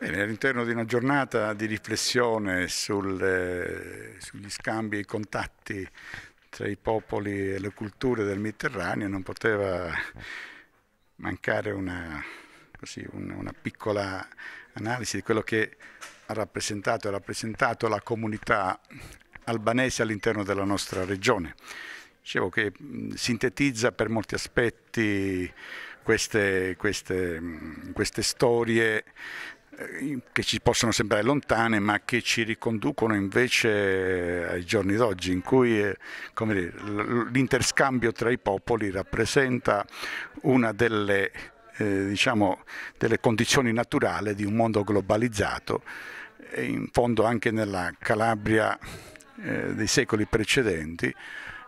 all'interno di una giornata di riflessione sul, eh, sugli scambi e i contatti tra i popoli e le culture del Mediterraneo non poteva mancare una, così, un, una piccola analisi di quello che ha rappresentato e rappresentato la comunità albanese all'interno della nostra regione. Dicevo che sintetizza per molti aspetti queste, queste, queste, storie eh, che ci possono sembrare lontane ma che ci riconducono invece eh, ai giorni d'oggi in cui eh, dire, l'interscambio tra i popoli rappresenta una delle, eh, diciamo, delle condizioni naturali di un mondo globalizzato e in fondo anche nella Calabria eh, dei secoli precedenti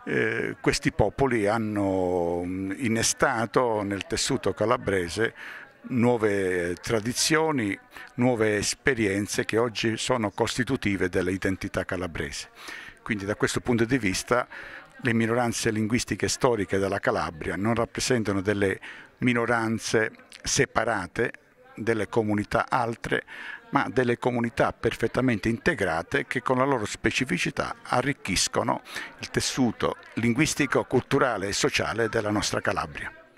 eh, questi popoli hanno innestato nel tessuto calabrese nuove tradizioni, nuove esperienze che oggi sono costitutive dell'identità calabrese. Quindi da questo punto di vista le minoranze linguistiche storiche della Calabria non rappresentano delle minoranze separate, delle comunità altre, ma delle comunità perfettamente integrate che con la loro specificità arricchiscono il tessuto linguistico, culturale e sociale della nostra Calabria.